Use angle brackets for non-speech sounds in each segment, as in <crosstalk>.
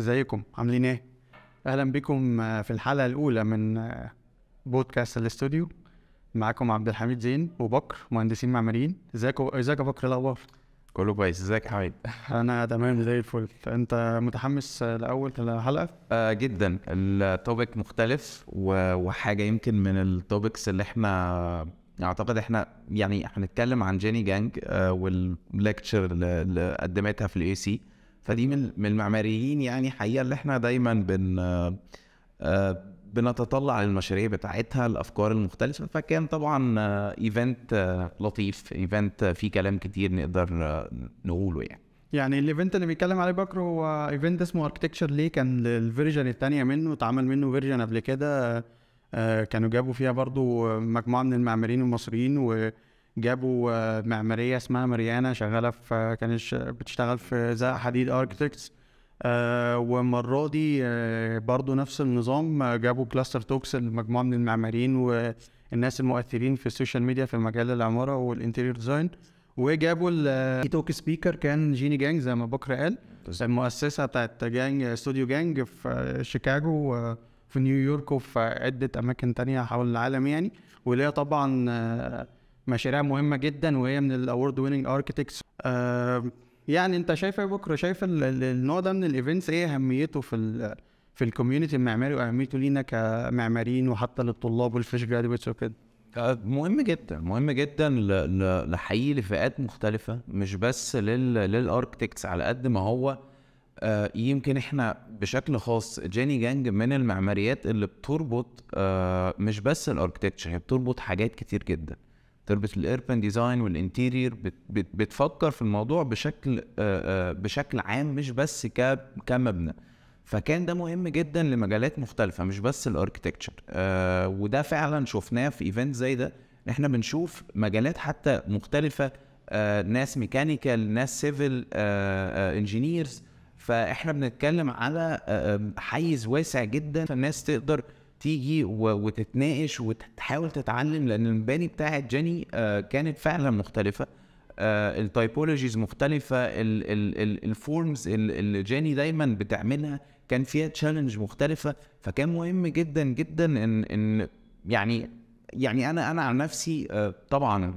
ازيكم عاملين ايه اهلا بكم آه، في الحلقه الاولى من آه، بودكاست الاستوديو معاكم عبد الحميد زين وبكر مهندسين معماريين ازيك ازيك يا بكر إيه الاخبار كله كويس ازيك يا حميد <laughs> انا تمام زي الفل انت متحمس لاول الحلقه آه جدا التوبيك مختلف وحاجه يمكن من التوبكس اللي احنا اعتقد احنا يعني هنتكلم عن جيني جانج آه والليكتشر اللي قدمتها في الاي سي فدي من من المعماريين يعني حقيقه اللي احنا دايما بن آه، بنتطلع للمشاريع بتاعتها الافكار المختلفه فكان طبعا ايفنت آه، آه، لطيف ايفنت فيه كلام كتير نقدر نقوله يعني يعني الايفنت اللي بيتكلم عليه بكر هو ايفنت اسمه اركتكتشر ليه كان للفيرجن الثانيه منه اتعمل منه فيرجن قبل كده كانوا جابوا فيها برضو مجموعه من المعماريين المصريين و جابوا آه، معماريه اسمها مريانا شغاله في كانت بتشتغل في زق حديد اركتكتس آه، والمره دي آه، برضو نفس النظام جابوا كلاستر توكس لمجموعه من المعماريين والناس المؤثرين في السوشيال ميديا في مجال العماره والانتيرير ديزاين وجابوا التوك سبيكر كان جيني جانج زي ما بكر قال طيب. المؤسسه بتاعت جانج استوديو جانج في شيكاغو في نيويورك وفي عده اماكن تانية حول العالم يعني وليها طبعا مشاريع مهمه جدا وهي من الاورد ويننج اركتكتس يعني انت شايف إيه بكره شايف النوع ده من الايفنتس ايه اهميته في في الكوميونتي المعماري واهميته لينا كمعماريين وحتى للطلاب والفريش جرادويتس وكده آه، مهم جدا مهم جدا لحقيقي لفئات مختلفة مش بس للاركتكتس على قد ما هو آه، يمكن احنا بشكل خاص جاني جانج من المعماريات اللي بتربط آه، مش بس الاركتكتشر هي بتربط حاجات كتير جدا تربط الايربن ديزاين والانتيرير بتفكر في الموضوع بشكل آه، آه، بشكل عام مش بس كمبنى فكان ده مهم جدا لمجالات مختلفه مش بس الاركتكتشر آه، وده فعلا شفناه في ايفنت زي ده احنا بنشوف مجالات حتى مختلفه ناس ميكانيكال ناس سيفل انجينيرز فاحنا بنتكلم على حيز واسع جدا فالناس تقدر تيجي وتتناقش وتحاول تتعلم لان المباني بتاعه جيني آه، كانت فعلا مختلفه آه، التايبولوجيز مختلفه الفورمز اللي جيني دايما بتعملها كان فيها تشالنج مختلفه فكان مهم جدا جدا ان ان يعني يعني انا انا عن نفسي آه، طبعا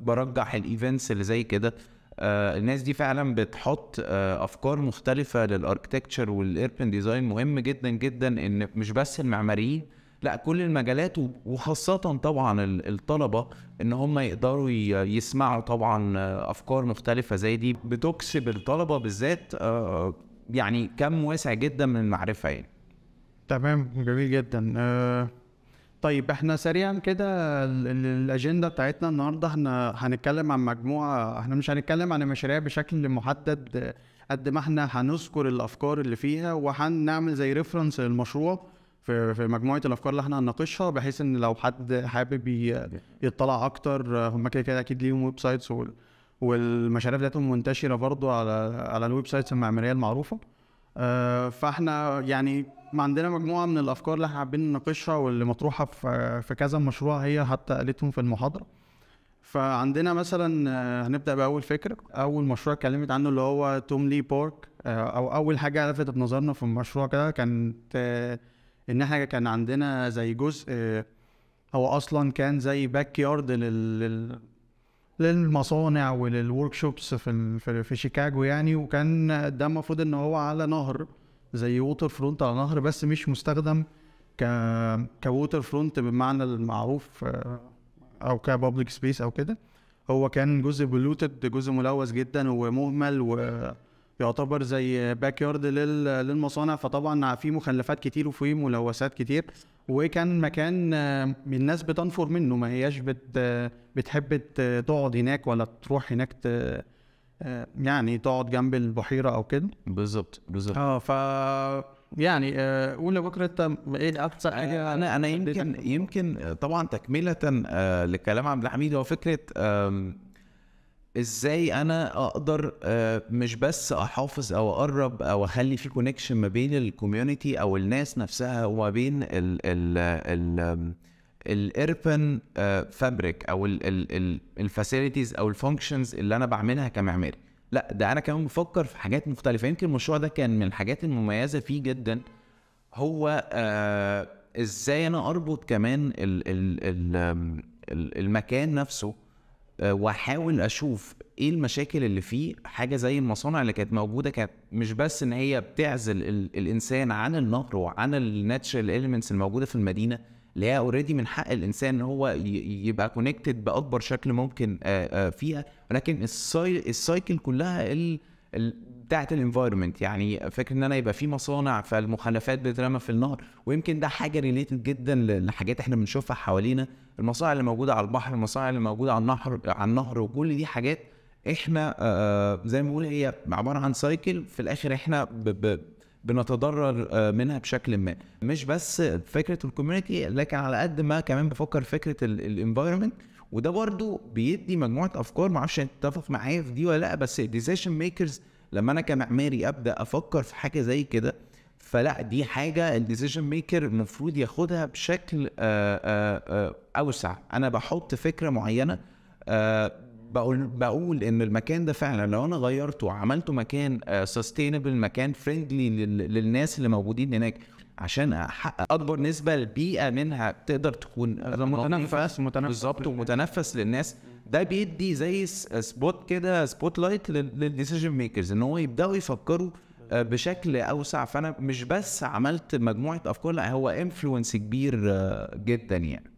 برجح الايفنتس اللي زي كده آه، الناس دي فعلا بتحط آه، افكار مختلفه للاركتكتشر والايربن ديزاين مهم جدا جدا ان مش بس المعماريين لا كل المجالات وخاصة طبعا الطلبة ان هم يقدروا يسمعوا طبعا آه، افكار مختلفة زي دي بتكسب الطلبة بالذات يعني كم واسع جدا من المعرفة يعني تمام جميل جدا أه طيب احنا سريعا كده الاجنده بتاعتنا النهارده احنا هنتكلم عن مجموعه احنا مش هنتكلم عن المشاريع بشكل محدد قد ما احنا هنذكر الافكار اللي فيها وهنعمل زي ريفرنس للمشروع في في مجموعه الافكار اللي احنا هنناقشها بحيث ان لو حد حابب يطلع اكتر هم كده كده اكيد ليهم ويب سايتس والمشاريع بتاعتهم منتشره برضو على على الويب سايتس المعماريه المعروفه آه، فاحنا يعني ما عندنا مجموعه من الافكار اللي احنا حابين نناقشها واللي مطروحه في في كذا مشروع هي حتى قالتهم في المحاضره فعندنا مثلا آه، هنبدا باول فكره اول مشروع اتكلمت عنه اللي هو توم لي بارك آه، او اول حاجه لفتت نظرنا في المشروع كده كانت ان احنا كان عندنا زي جزء هو اصلا كان زي باك يارد للمصانع وللورك شوبس في في شيكاغو يعني وكان ده المفروض ان هو على نهر زي ووتر فرونت على نهر بس مش مستخدم ك كووتر فرونت بالمعنى المعروف آه، او كبابليك سبيس او كده هو كان جزء بلوتد جزء ملوث جدا ومهمل و يعتبر زي باك يارد للمصانع فطبعا في مخلفات كتير وفي ملوثات كتير وكان مكان آه، الناس بتنفر منه ما هياش بت بتحب تقعد هناك ولا تروح هناك ت آه، يعني تقعد جنب البحيره او كده بالظبط بالظبط اه ف يعني آه، قول يا بكر انت ايه اكثر حاجه انا انا يمكن يمكن طبعا تكمله لكلام عبد الحميد هو فكره ازاي انا اقدر آه، مش بس احافظ او اقرب او اخلي في كونكشن ما بين الكوميونتي او الناس نفسها وما بين الايربن فابريك آه، او الفاسيلتيز او الفانكشنز اللي انا بعملها كمعماري لا ده انا كمان بفكر في حاجات مختلفه يمكن المشروع ده كان من الحاجات المميزه فيه جدا هو آه، ازاي انا اربط كمان الـ الـ الـ المكان نفسه آه، واحاول اشوف ايه المشاكل اللي فيه حاجه زي المصانع اللي كانت موجوده كانت مش بس ان هي بتعزل الانسان عن النهر وعن الناتشرال اليمنتس الموجوده في المدينه اللي هي اوريدي من حق الانسان ان هو يبقى كونكتد باكبر شكل ممكن آه، آه، فيها ولكن السايكل كلها بتاعت الانفايرمنت يعني فكره ان انا يبقى في مصانع فالمخلفات بتترمى في النهر ويمكن ده حاجه ريليتد جدا لحاجات احنا بنشوفها حوالينا المصانع اللي موجوده على البحر المصانع اللي موجوده على النهر على النهر وكل دي حاجات احنا آه، آه، زي ما بقول هي عباره عن سايكل في الاخر احنا ب ب بنتضرر آه، منها بشكل ما مش بس فكره الكوميونتي لكن على قد ما كمان بفكر فكره الانفايرمنت وده برضو بيدي مجموعه افكار معرفش انت تتفق معايا في دي ولا لا بس الديسيجن ميكرز لما انا كمعماري ابدا افكر في حاجه زي كده فلا دي حاجه الديسيجن ميكر المفروض ياخدها بشكل آه، آه، آه، اوسع انا بحط فكره معينه بقول بقول ان المكان ده فعلا لو انا غيرته وعملته مكان سستينبل مكان فريندلي للناس اللي موجودين هناك عشان احقق اكبر نسبه البيئه منها تقدر تكون متنفس متنفس بالظبط ومتنفس للناس ده بيدي زي سبوت كده سبوت لايت للديسيجن ميكرز ان هو يبداوا يفكروا آه، بشكل اوسع فانا مش بس عملت مجموعه افكار لا هو انفلونس كبير آه، جدا يعني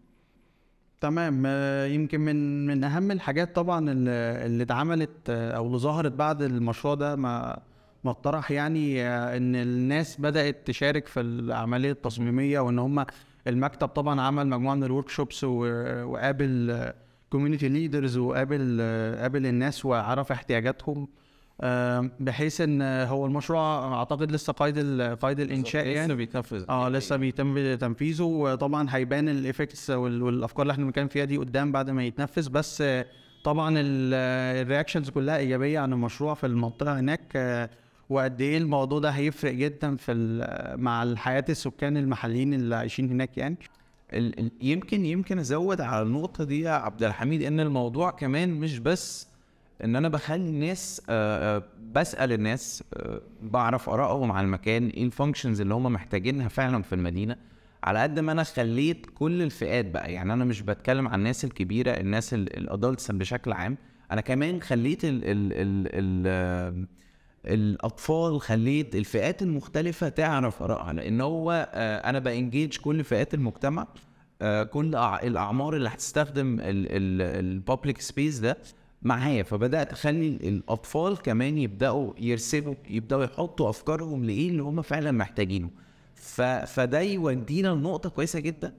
تمام آه، يمكن من من اهم الحاجات طبعا اللي اتعملت او اللي ظهرت بعد المشروع ده ما مقترح يعني آه، ان الناس بدات تشارك في العمليه التصميميه وان هم المكتب طبعا عمل مجموعه من الورك شوبس وقابل كوميونتي ليدرز وقابل آه، قابل الناس وعرف احتياجاتهم آه، بحيث ان هو المشروع اعتقد لسه قيد قيد الانشاء يعني لسه بيتنفذ اه لسه بيتم تنفيذه وطبعا هيبان الايفكتس والافكار اللي احنا بنتكلم فيها دي قدام بعد ما يتنفذ بس طبعا الرياكشنز كلها ايجابيه عن المشروع في المنطقه هناك وقد ايه الموضوع ده هيفرق جدا في مع حياه السكان المحليين اللي عايشين هناك يعني يمكن يمكن ازود على النقطه دي يا عبد الحميد ان الموضوع كمان مش بس ان انا بخلي الناس آآ آه، آه، بسال الناس آه، بعرف ارائهم على المكان ايه الفانكشنز اللي هم محتاجينها فعلا في المدينه على قد ما انا خليت كل الفئات بقى يعني انا مش بتكلم عن الناس الكبيره الناس الادلتس بشكل عام انا كمان خليت ال ال ال ال الاطفال خليت الفئات المختلفه تعرف ارائها لان هو آه، انا بانجيج كل فئات المجتمع آه، كل الاعمار اللي هتستخدم البابليك سبيس ده معايا فبدات اخلي الاطفال كمان يبداوا يرسموا يبداوا يحطوا افكارهم لايه اللي هم فعلا محتاجينه فده يودينا لنقطه كويسه جدا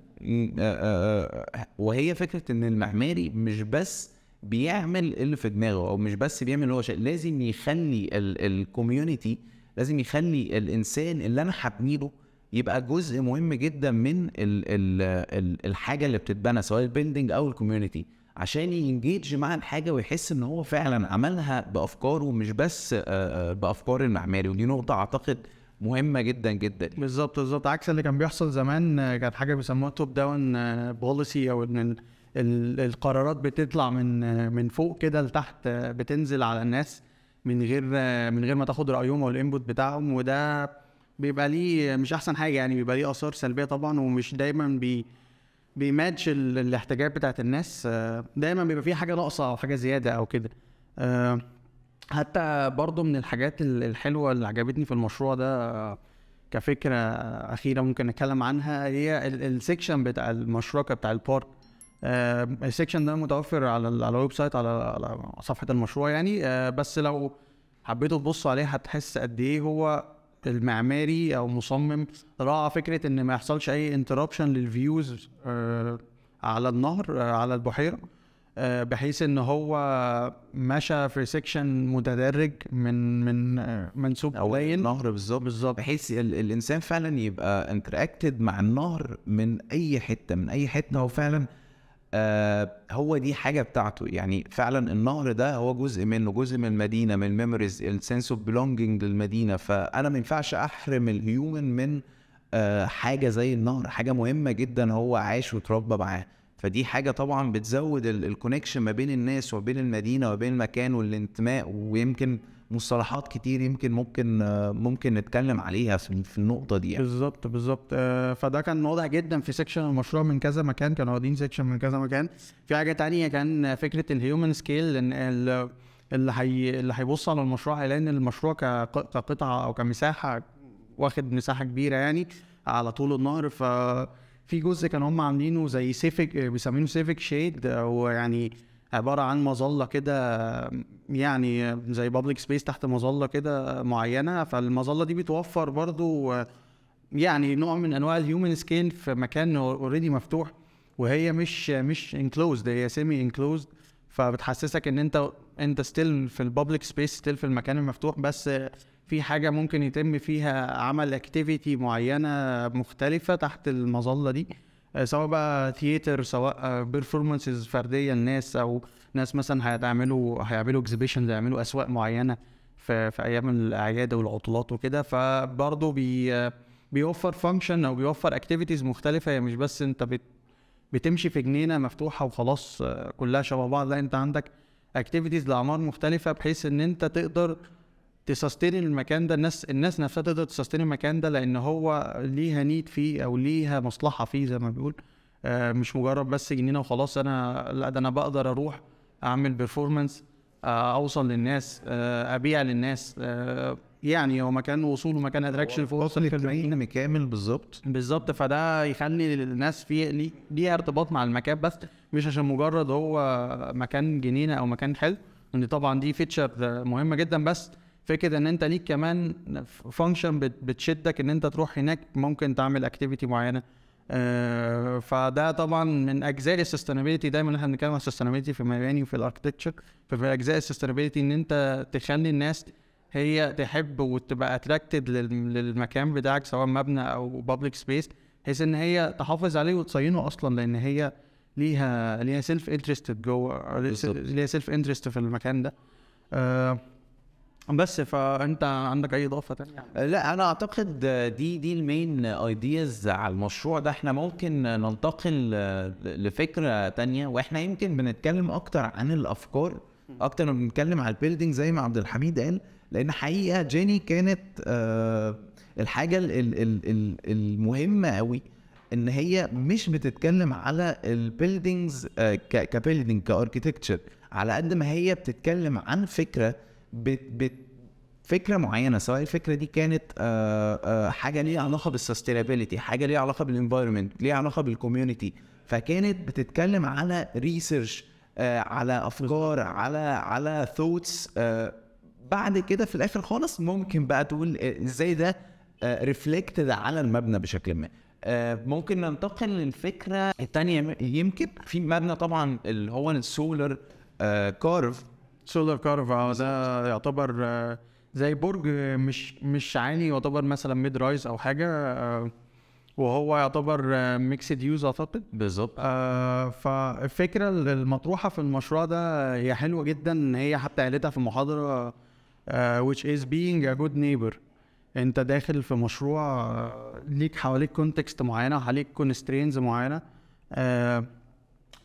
آه، وهي فكره ان المعماري مش بس بيعمل اللي في دماغه او مش بس بيعمل اللي هو شايف لازم يخلي الكوميونتي لازم يخلي الانسان اللي انا هبني له يبقى جزء مهم جدا من الـ الـ الـ الحاجه اللي بتتبنى سواء البيلدنج او الكوميونتي عشان ينجيج مع الحاجه ويحس ان هو فعلا عملها بافكاره مش بس بافكار المعماري ودي نقطه اعتقد مهمه جدا جدا بالظبط بالظبط عكس اللي كان بيحصل زمان كانت حاجه بيسموها توب داون بوليسي او ان القرارات بتطلع من من فوق كده لتحت بتنزل على الناس من غير من غير ما تاخد رايهم او الانبوت بتاعهم وده بيبقى ليه مش احسن حاجه يعني بيبقى ليه اثار سلبيه طبعا ومش دايما بي بيماتش الاحتياجات بتاعت الناس دايما بيبقى فيه حاجه ناقصه او حاجه زياده او كده آه، حتى برضو من الحاجات الحلوه اللي عجبتني في المشروع ده كفكره اخيره ممكن نتكلم عنها هي السكشن بتاع المشروع بتاع البارك آه، السكشن ده متوفر على على الويب سايت على على صفحه المشروع يعني آه، بس لو حبيتوا تبصوا عليه هتحس قد ايه هو المعماري او مصمم راعى فكره ان ما يحصلش اي انتربشن للفيوز آه، على النهر على البحيره بحيث ان هو مشى في سيكشن متدرج من من منسوب او باين النهر بالظبط بالظبط بحيث الانسان فعلا يبقى انتراكتد مع النهر من اي حته من اي حته هو فعلا آه، هو دي حاجه بتاعته يعني فعلا النهر ده هو جزء منه جزء من المدينه من الميموريز السنس اوف بلونجنج للمدينه فانا ما ينفعش احرم الهيومن من آه، حاجه زي النهر حاجه مهمه جدا هو عاش وتربى معاه فدي حاجة طبعا بتزود الكونكشن ما بين الناس وبين المدينة وبين المكان والانتماء ويمكن مصطلحات كتير يمكن ممكن ممكن نتكلم عليها في النقطه دي يعني. بالظبط بالظبط آه، فده كان واضح جدا في سيكشن المشروع من كذا مكان كانوا واخدين سيكشن من كذا مكان في حاجه تانية كان فكره الهيومن سكيل ان اللي هي اللي هيبص على المشروع هيلاقي ان المشروع كقطعه او كمساحه واخد مساحه كبيره يعني على طول النهر ف في جزء كانوا هم عاملينه زي سيفك بيسمينه سيفك شيد او يعني عباره عن مظله كده يعني زي بابليك سبيس تحت مظله كده معينه فالمظله دي بتوفر برضو يعني نوع من انواع الهيومن سكيل في مكان اوريدي مفتوح وهي مش مش انكلوزد هي سيمي انكلوزد فبتحسسك ان انت انت ستيل في البابليك سبيس ستيل في المكان المفتوح بس في حاجه ممكن يتم فيها عمل اكتيفيتي معينه مختلفه تحت المظله دي آه، سواء بقى ثياتر سواء بيرفورمانسز آه، فرديه الناس او ناس مثلا هتعملوا هيعملوا اكزيبيشنز هيعملوا اسواق معينه في في ايام الاعياد والعطلات وكده فبرضه بي آه، بيوفر فانكشن او بيوفر اكتيفيتيز مختلفه هي مش بس انت بت بتمشي في جنينه مفتوحه وخلاص كلها شبه بعض لا انت عندك اكتيفيتيز لاعمار مختلفه بحيث ان انت تقدر تسستين المكان ده الناس الناس نفسها تقدر تسستين المكان ده لان هو ليها نيد فيه او ليها مصلحه فيه زي ما بيقول آه مش مجرد بس جنينه وخلاص انا لا ده انا بقدر اروح اعمل بيرفورمانس آه اوصل للناس آه ابيع للناس آه، يعني هو مكان وصول ومكان اتراكشن فوق وصل للمكان كامل بالظبط بالظبط فده يخلي الناس فيه ليها ارتباط مع المكان بس مش عشان مجرد هو مكان جنينه او مكان حلو ان طبعا دي فيتشر مهمه جدا بس فكره ان انت ليك كمان فانكشن بتشدك ان انت تروح هناك ممكن تعمل اكتيفيتي معينه آه فده طبعا من اجزاء السستينابيلتي دايما احنا بنتكلم عن السستينابيلتي في المباني وفي الاركتكتشر ففي اجزاء السستينابيلتي ان انت تخلي الناس هي تحب وتبقى اتراكتد للمكان بتاعك سواء مبنى او بابليك سبيس بحيث ان هي تحافظ عليه وتصينه اصلا لان هي ليها ليها سيلف انترست جوه ليها سيلف انترست في المكان ده آه بس فانت عندك اي اضافه ثانيه؟ آه، لا انا اعتقد دي دي المين ايدياز على المشروع ده احنا ممكن ننتقل لفكره تانية واحنا يمكن بنتكلم اكتر عن الافكار اكتر ما بنتكلم على البيلدينج زي ما عبد الحميد قال لان حقيقه جيني كانت آه، الحاجه المهمه قوي ان هي مش بتتكلم على البيلدينجز كبيلدينج كاركتكتشر على قد ما هي بتتكلم عن فكره بفكره فكره معينه سواء الفكره دي كانت آه، آه، حاجه ليها علاقه بالسستينابيلتي حاجه ليها علاقه بالانفايرمنت ليها علاقه بالكوميونتي فكانت بتتكلم على ريسيرش آه، على افكار على على ثوتس بعد كده في الاخر خالص ممكن بقى تقول ازاي ده ريفلكتد على المبنى بشكل ما ممكن ننتقل للفكره الثانيه يمكن في مبنى طبعا اللي هو السولر كارف سولار كارفا ده يعتبر آه، زي برج مش مش عالي يعتبر مثلا ميد رايز او حاجه آه، وهو يعتبر ميكسد آه، يوز اعتقد بالظبط آه فالفكره المطروحه في المشروع ده هي حلوه جدا هي حتى قالتها في محاضره آه which بينج ا جود نيبر انت داخل في مشروع ليك حواليك كونتكست معينه وحواليك كونسترينز معينه آه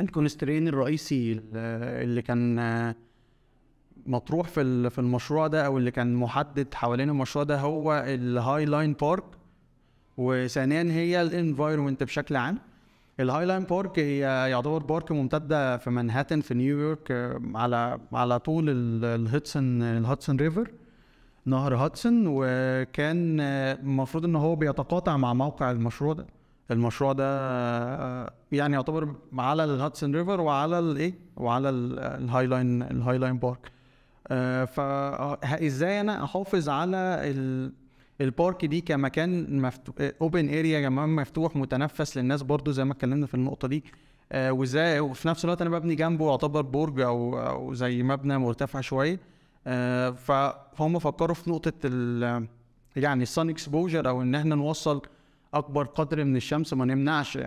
الكونسترين الرئيسي اللي كان مطروح في في المشروع ده او اللي كان محدد حوالين المشروع ده هو الهاي لاين بارك وثانيا هي الانفايرمنت بشكل عام الهاي لاين بارك هي يعتبر بارك ممتده في منهاتن في نيويورك آه، على على طول الهدسون الهدسون ريفر نهر هاتسون وكان المفروض آه، ان هو بيتقاطع مع موقع المشروع ده المشروع ده آه، يعني يعتبر على الهاتسون ريفر وعلى الايه وعلى الهاي لاين الهاي لاين بارك آه، فازاي آه، انا احافظ على ال... البارك دي كمكان مفتوح اوبن اريا كمان مفتوح متنفس للناس برضو زي ما اتكلمنا في النقطه دي آه وازاي وفي نفس الوقت انا ببني جنبه يعتبر برج او او زي مبنى مرتفع شويه آه فهم فكروا في نقطه ال يعني السان اكسبوجر او ان احنا نوصل اكبر قدر من الشمس ما نمنعش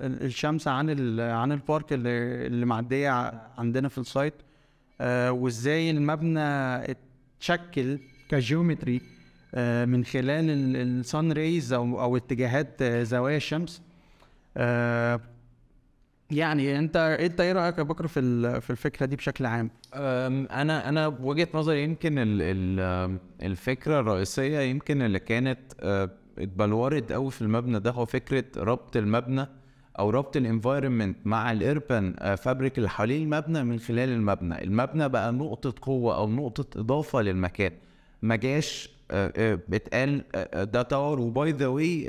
الشمس عن عن البارك اللي معديه عندنا في السايت آه، وازاي المبنى اتشكل كجيومتري آه، من خلال الصن ريز او او اتجاهات آه، زوايا الشمس يعني انت انت ايه رايك يا بكر في في الفكره دي بشكل عام انا انا وجهه نظري يمكن الفكره الرئيسيه يمكن اللي كانت اتبلورت قوي في المبنى ده هو فكره ربط المبنى او ربط الانفايرمنت مع الاربن فابريك آه، اللي حوالين المبنى من خلال المبنى المبنى بقى نقطه قوه او نقطه اضافه للمكان ما جاش اتقال آه، آه، ده تاور وباي ذا واي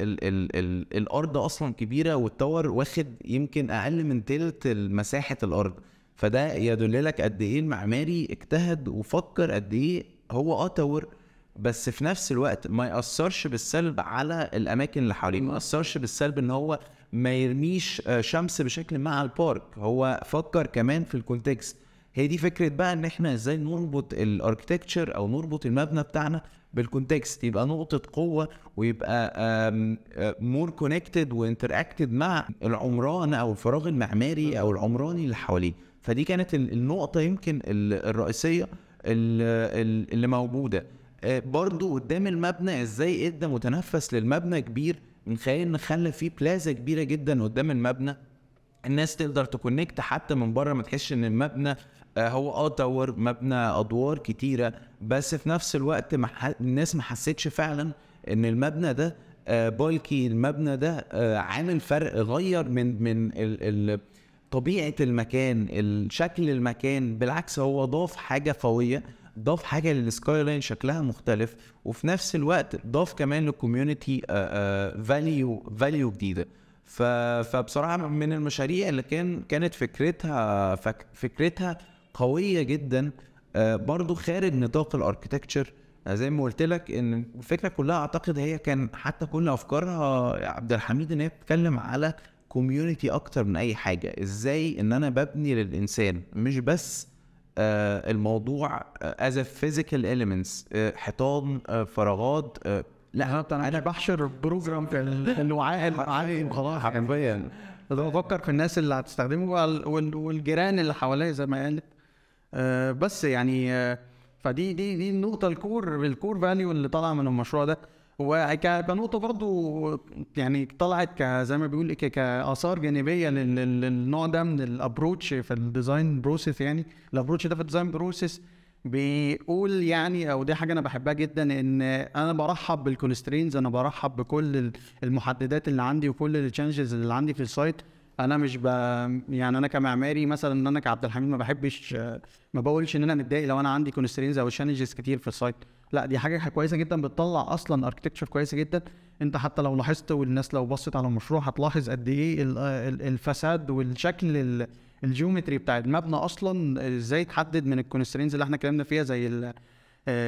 الارض اصلا كبيره والتاور واخد يمكن اقل من تلت مساحه الارض فده يدللك قد ايه المعماري اجتهد وفكر قد ايه هو اه تاور بس في نفس الوقت ما ياثرش بالسلب على الاماكن اللي حواليه ما ياثرش بالسلب ان هو ما يرميش آه، شمس بشكل مع البارك هو فكر كمان في الكونتكست هي دي فكره بقى ان احنا ازاي نربط الاركتكتشر او نربط المبنى بتاعنا بالكونتكست يبقى نقطه قوه ويبقى مور كونكتد وانتراكتد مع العمران او الفراغ المعماري او العمراني اللي حواليه فدي كانت النقطه يمكن الرئيسيه اللي موجوده آه، برضو قدام المبنى ازاي ادى متنفس للمبنى كبير من نخلى فيه بلازا كبيره جدا قدام المبنى الناس تقدر تكونكت حتى من بره ما تحسش ان المبنى آه، هو اه تاور مبنى ادوار كتيره بس في نفس الوقت الناس ما حستش فعلا ان المبنى ده بولكي آه، المبنى ده آه، عامل فرق غير من من ال... ال... طبيعه المكان شكل المكان بالعكس هو ضاف حاجه قويه ضاف حاجه للسكاي لاين شكلها مختلف وفي نفس الوقت ضاف كمان للكوميونتي فاليو فاليو جديده فبصراحه من المشاريع اللي كان كانت فكرتها فكرتها قويه جدا آه، برضو خارج نطاق الاركتكتشر آه، زي ما قلت لك ان الفكره كلها اعتقد هي كان حتى كل افكارها عبد الحميد ان هي بتتكلم على كوميونتي اكتر من اي حاجه ازاي ان انا ببني للانسان مش بس آه، الموضوع از فيزيكال اليمنتس حيطان آه، فراغات آه، لا انا انا بحشر بروجرام في الوعاء الوعاء خلاص حرفيا بفكر في الناس اللي هتستخدمه والجيران اللي حواليا زي ما قالت بس يعني فدي دي دي النقطه الكور الكور فاليو اللي طالعه من المشروع ده وكنقطة برضو يعني طلعت زي ما بيقول إيه، كآثار جانبية للنوع ده من الابروتش في الديزاين بروسيس يعني الابروتش ده في الديزاين بروسيس بيقول يعني او دي حاجه انا بحبها جدا ان انا برحب بالكونسترينز انا برحب بكل المحددات اللي عندي وكل التشالنجز اللي عندي في السايت انا مش ب... يعني انا كمعماري مثلا ان انا كعبد الحميد ما بحبش ما بقولش ان انا متضايق لو انا عندي كونسترينز او تشالنجز كتير في السايت لا دي حاجه كويسه جدا بتطلع اصلا اركتكتشر كويسه جدا انت حتى لو لاحظت والناس لو بصت على المشروع هتلاحظ قد ايه الفساد والشكل الجيومتري بتاع المبنى اصلا ازاي اتحدد من الكونسترينز اللي احنا اتكلمنا فيها زي الـ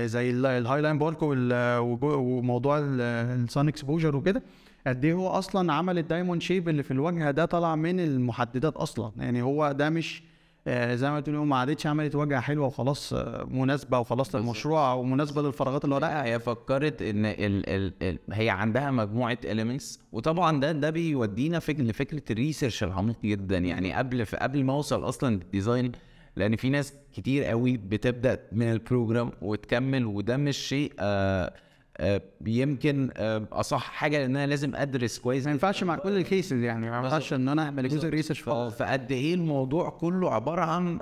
زي الهاي لاين بارك وموضوع السان اكسبوجر وكده قد ايه هو اصلا عمل الدايموند شيب اللي في الواجهه ده طالع من المحددات اصلا يعني هو ده مش آه، زي ما قلت إيه، ما عادتش عملت واجهه حلوه وخلاص آه، مناسبه وخلاص للمشروع ومناسبه للفراغات اللي وراها هي فكرت ان الـ الـ الـ هي عندها مجموعه اليمنتس وطبعا ده ده بيودينا فكره لفكره الريسيرش العميق جدا يعني قبل قبل ما اوصل اصلا للديزاين لان في ناس كتير قوي بتبدا من البروجرام وتكمل وده مش شيء آه آه، يمكن آه، اصح حاجه ان انا لازم ادرس كويس ما ينفعش مع كل الكيسز يعني ما ينفعش ان انا اعمل جزء ريسيرش فقد ايه الموضوع كله عباره عن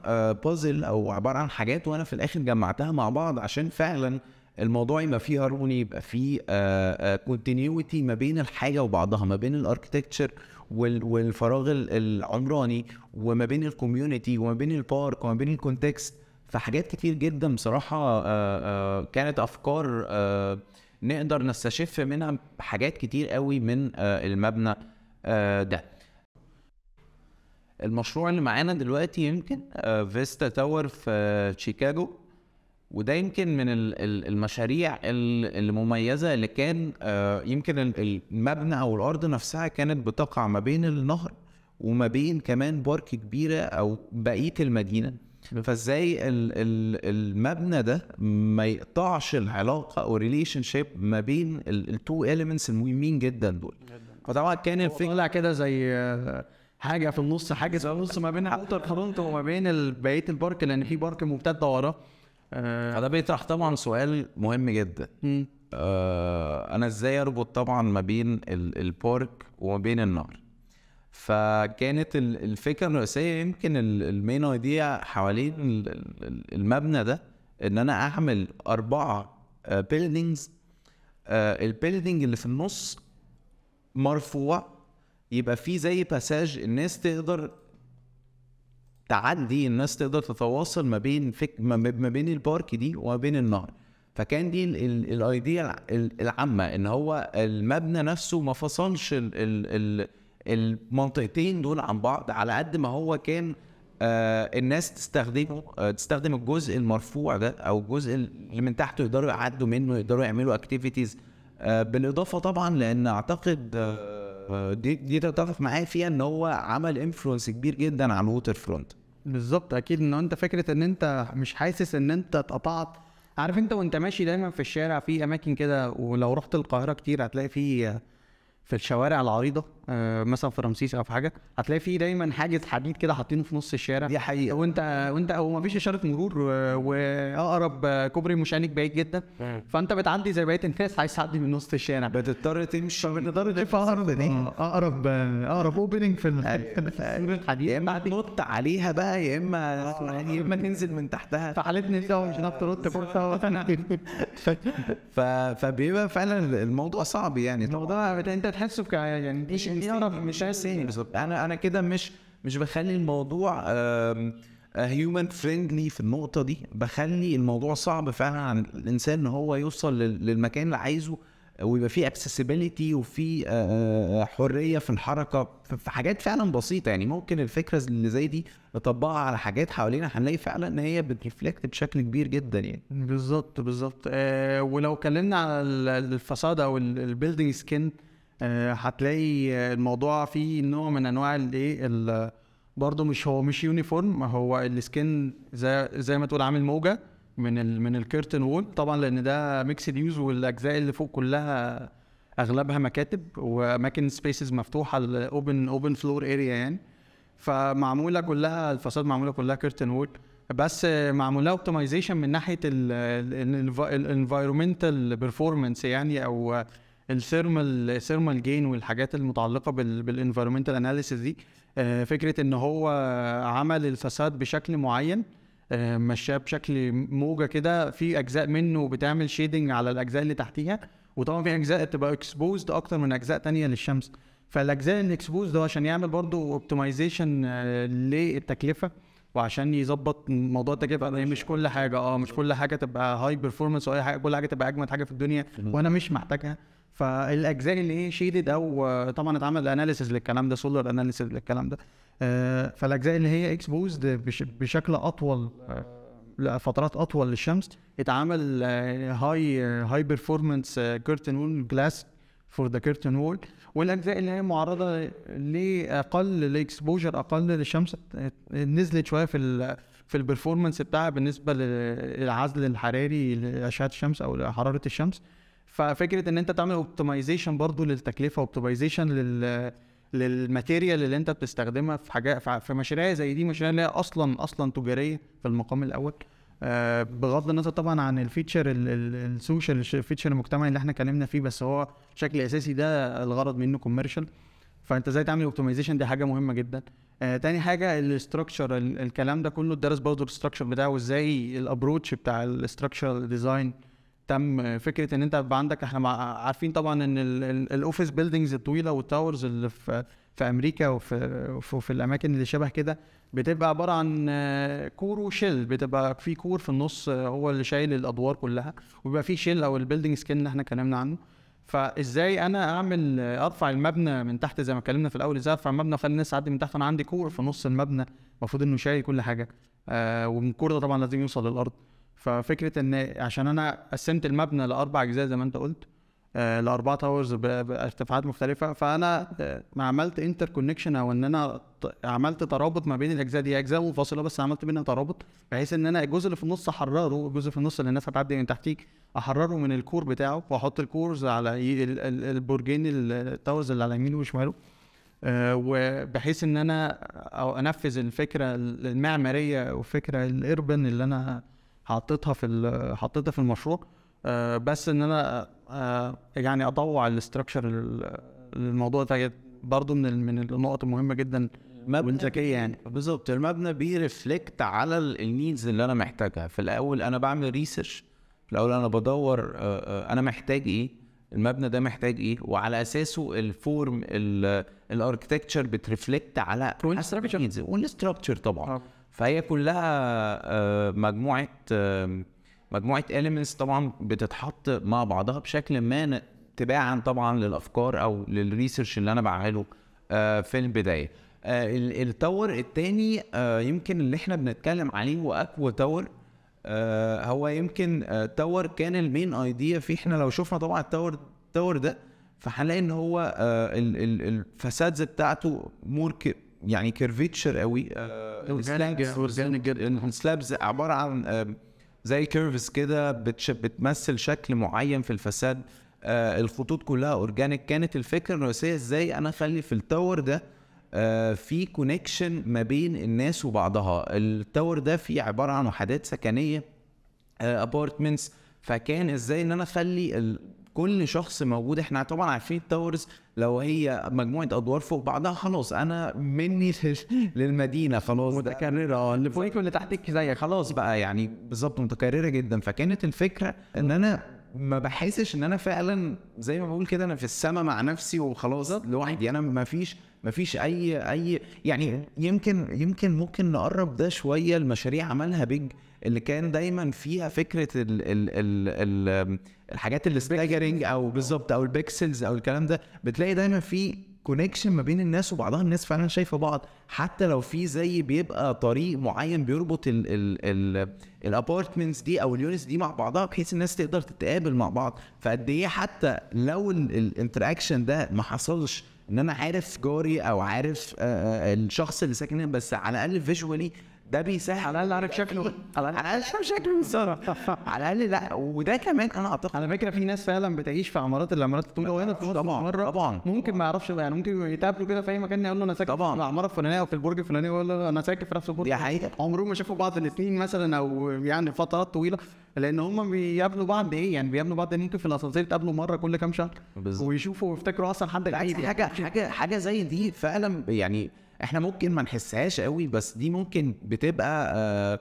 بازل آه، او عباره عن حاجات وانا في الاخر جمعتها مع بعض عشان فعلا الموضوع يبقى فيه هارموني يبقى فيه كونتينيوتي ما بين الحاجه وبعضها ما بين الاركتكتشر والفراغ العمراني وما بين الكوميونتي وما بين البارك وما بين الكونتكست فحاجات كتير جدا بصراحه كانت افكار نقدر نستشف منها حاجات كتير قوي من آه، المبنى آه، ده المشروع اللي معانا دلوقتي يمكن فيستا آه، تاور في شيكاغو وده يمكن من المشاريع المميزة اللي كان يمكن المبنى أو الأرض نفسها كانت بتقع ما بين النهر وما بين كمان بارك كبيرة أو بقية المدينة فازاي المبنى ده ما يقطعش العلاقه او ريليشن شيب ما بين التو اليمنتس المهمين جدا دول فطبعا كان الفكر طلع كده زي آه، حاجه في النص حاجه في النص ما بين اوتر تورنتو وما بين بقيه البارك لان في بارك ممتد وراه آه، فده بيطرح طبعا سؤال مهم جدا آه انا ازاي اربط طبعا ما بين البارك وما بين النهر فكانت الفكره الرئيسيه يمكن المين ايديا حوالين المبنى ده ان انا اعمل اربعه بيلدينجز آه، آه، البيلدينج اللي في النص مرفوع يبقى فيه زي باساج الناس تقدر تعدي الناس تقدر تتواصل ما بين فك... ما بين البارك دي وما بين النهر فكان دي الايديا العامه ان هو المبنى نفسه ما فصلش ال... ال... ال... المنطقتين دول عن بعض على قد ما هو كان آه الناس تستخدمه آه تستخدم الجزء المرفوع ده او الجزء اللي من تحته يقدروا يعدوا منه يقدروا يعملوا اكتيفيتيز آه بالاضافه طبعا لان اعتقد آه،, آه دي دي تتفق معايا فيها ان هو عمل انفلونس كبير جدا على الووتر فرونت بالظبط اكيد ان انت فكره ان انت مش حاسس ان انت اتقطعت عارف انت وانت ماشي دايما في الشارع في اماكن كده ولو رحت القاهره كتير هتلاقي في آه، في الشوارع العريضه آه، مثلا في رمسيس او في حاجه هتلاقي فيه دايما حاجز حديد كده حاطينه في نص الشارع دي حقيقه وانت وانت ومفيش ما فيش اشاره مرور واقرب كوبري مشانك بعيد جدا فانت بتعدي زي بقيه الناس عايز تعدي من نص الشارع بتضطر تمشي بتضطر تمشي آه، اقرب اقرب اوبننج في أيوة. الحديد يا اما تنط عليها بقى يا اما آه. يا اما تنزل من تحتها في حالتنا دي مش هنعرف تنط <laughs> فبيبقى فعلا الموضوع صعب يعني الموضوع انت تحسه يعني هيستهيني مش هيستهيني بالظبط انا انا كده مش مش بخلي الموضوع هيومن آه، فريندلي في النقطه دي بخلي الموضوع صعب فعلا عن الانسان ان هو يوصل للمكان اللي عايزه ويبقى فيه اكسسبيليتي وفي آه، آه، حريه في الحركه في حاجات فعلا بسيطه يعني ممكن الفكره اللي زي دي نطبقها على حاجات حوالينا هنلاقي فعلا ان هي بترفلكت بشكل كبير جدا يعني بالظبط بالظبط آه ولو اتكلمنا على الفساد او البيلدنج سكين آه، هتلاقي الموضوع فيه نوع من انواع الايه برضه مش هو مش يونيفورم هو السكن زي زي ما تقول عامل موجه من ال من الكيرتن وول طبعا لان ده ميكسد يوز والاجزاء اللي فوق كلها اغلبها مكاتب واماكن سبيسز مفتوحه الاوبن اوبن فلور اريا يعني فمعموله كلها الفصاد معموله كلها كيرتن وول بس معموله اوبتمايزيشن من ناحيه الانفايرمنتال بيرفورمانس يعني او الثيرمال الثيرمال جين والحاجات المتعلقه بالانفيرمنتال اناليسيس دي آه، فكره ان هو عمل الفساد بشكل معين آه، مشاه بشكل موجه كده في اجزاء منه بتعمل شيدنج على الاجزاء اللي تحتيها وطبعا في اجزاء تبقى اكسبوزد اكتر من اجزاء تانية للشمس فالاجزاء الاكسبوز ده عشان يعمل برضه آه، اوبتمايزيشن للتكلفه وعشان يظبط موضوع التكلفه مش كل حاجه اه مش كل حاجه تبقى هاي بيرفورمانس واي حاجه كل حاجه تبقى اجمد حاجه في الدنيا وانا مش محتاجها إيه آه، فالاجزاء اللي هي شيدد او طبعا اتعمل اناليسيز للكلام ده سولر اناليسيز للكلام ده فالاجزاء اللي هي اكسبوزد بشكل اطول آه، لفترات اطول للشمس اتعمل هاي هاي بيرفورمانس كيرتن وول جلاس فور ذا كيرتن وول والاجزاء اللي هي معرضه لاقل لاكسبوجر اقل للشمس نزلت شويه في في البرفورمانس بتاعها بالنسبه للعزل الحراري لاشعه الشمس او لحراره الشمس ففكره ان انت تعمل اوبتمايزيشن برضو للتكلفه اوبتمايزيشن لل للماتيريال اللي انت بتستخدمها في حاجات في مشاريع زي دي مشاريع اللي هي اصلا اصلا تجاريه في المقام الاول آه، بغض النظر طبعا عن الفيتشر السوشيال الفيتشر المجتمعي اللي احنا اتكلمنا فيه بس هو بشكل اساسي ده الغرض منه كوميرشال فانت ازاي تعمل اوبتمايزيشن دي حاجه مهمه جدا آه، تاني حاجه الاستراكشر الكلام ده كله اتدرس برضه الاستراكشر بتاعه وازاي الابروتش بتاع الاستراكشر ديزاين تم فكره ان انت يبقى عندك احنا عارفين طبعا ان الاوفيس بيلدينجز الطويله والتاورز اللي في في امريكا وفي في, في الاماكن اللي شبه كده بتبقى عباره عن كور وشيل بتبقى في كور في النص هو اللي شايل الادوار كلها وبيبقى في شيل او البيلدينج سكين اللي احنا اتكلمنا عنه فازاي انا اعمل ارفع المبنى من تحت زي ما اتكلمنا في الاول ازاي ارفع المبنى واخلي الناس تعدي من تحت انا عندي كور في نص المبنى المفروض انه شايل كل حاجه آه والكور ده طبعا لازم يوصل للارض ففكره ان عشان انا قسمت المبنى لاربع اجزاء زي ما انت قلت آه، لاربع تاورز بارتفاعات مختلفه فانا آه، عملت انتر كونكشن او ان انا عملت ترابط ما بين الاجزاء دي اجزاء منفصله بس عملت بينها ترابط بحيث ان انا الجزء اللي في النص احرره الجزء في النص اللي الناس هتعدي من تحتيك احرره من الكور بتاعه واحط الكورز على البرجين التاورز اللي على يمينه وشماله آه، وبحيث ان انا انفذ الفكره المعماريه والفكره الاربن اللي انا حطيتها في حطيتها في المشروع آه، بس ان انا آه، يعني اطوع الاستراكشر للموضوع ده برضه من من النقط المهمه جدا والذكيه يعني بالظبط المبنى بيرفلكت على النيدز اللي انا محتاجها في الاول انا بعمل ريسيرش في الاول انا بدور آه، انا محتاج ايه المبنى ده محتاج ايه وعلى اساسه الفورم الاركتكتشر بتريفلكت على والستراكشر والستراكشر طبعا فهي كلها آه، مجموعه مجموعه اليمنتس طبعا بتتحط مع بعضها بشكل ما تباعا طبعا للافكار او للريسيرش اللي انا بعمله آه، في البدايه آه، التاور الثاني يمكن اللي احنا بنتكلم عليه هو اكوا تاور هو يمكن تاور كان المين ايديا فيه احنا لو شفنا طبعا التاور التاور ده فهنلاقي ان هو الفسادز بتاعته مور يعني كيرفيتشر قوي سلابز آه، عباره عن آه، زي كيرفز كده بتمثل شكل معين في الفساد آه، الخطوط كلها اورجانيك كانت الفكره الرئيسيه ازاي انا اخلي في التاور ده في كونكشن ما بين الناس وبعضها التاور ده فيه عباره عن وحدات سكنيه ابارتمنتس فكان ازاي ان انا اخلي كل شخص موجود احنا طبعا عارفين التاورز لو هي مجموعه ادوار فوق بعضها خلاص انا مني <laughs> للمدينه خلاص متكرره آه، اللي فوقك واللي تحتك زي خلاص بقى يعني بالظبط متكرره جدا فكانت الفكره ان انا ما بحسش ان انا فعلا زي ما بقول كده انا في السماء مع نفسي وخلاص لوحدي انا ما فيش ما فيش اي اي يعني يمكن يمكن ممكن نقرب ده شويه المشاريع عملها بيج اللي كان دايما فيها فكره ال ال ال ال الحاجات اللي ستاجرنج او بالظبط او البيكسلز او الكلام ده بتلاقي دايما في كونكشن ما بين الناس وبعضها الناس فعلا شايفه بعض حتى لو في زي بيبقى طريق معين بيربط الابارتمنتس دي او اليونتس دي مع بعضها بحيث الناس تقدر تتقابل مع بعض فقد ايه حتى لو الانتراكشن ده ما حصلش ان انا عارف جاري او عارف الشخص اللي ساكن بس على الاقل فيجوالي ده بيسهل على الاقل عارف شكله <laughs> على الاقل عارف شكله بالظبط <laughs> على الاقل لا وده كمان انا اعتقد على فكره في ناس فعلا بتعيش في عمارات العمارات الطويله وهنا في مصر مره طبعا ممكن ما يعرفش يعني ممكن يتقابلوا كده في اي مكان يقول له انا ساكن في العماره الفلانيه او في البرج الفلاني يقول له انا ساكن في نفس البرج دي حقيقه عمرهم ما شافوا بعض الاثنين مثلا او يعني فترات طويله لان هم بيقابلوا بعض ايه يعني بيقابلوا بعض ان انتوا في الاسانسير تقابلوا مره كل كام شهر بالظبط ويشوفوا ويفتكروا اصلا حد غريب يعني. حاجه حاجه حاجه زي دي فعلا يعني احنا ممكن ما نحسهاش قوي بس دي ممكن بتبقى آه،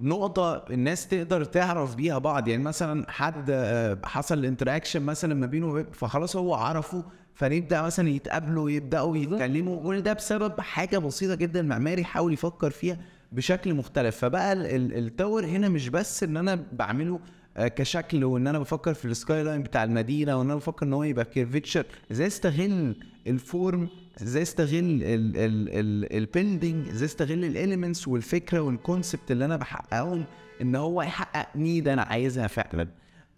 نقطة الناس تقدر تعرف بيها بعض يعني مثلا حد آه، حصل انتراكشن مثلا ما بينه فخلاص هو عرفه فنبدا مثلا يتقابلوا يبداوا يتكلموا كل ده بسبب حاجه بسيطه جدا معماري حاول يفكر فيها بشكل مختلف فبقى التاور هنا مش بس ان انا بعمله آه، كشكل وان انا بفكر في السكاي لاين بتاع المدينه وان انا بفكر ان هو يبقى كيرفيتشر ازاي استغل الفورم ازاي استغل البيلدينج ازاي استغل الاليمنتس والفكره والكونسبت اللي انا بحققهم ان هو يحقق نيد انا عايزها فعلا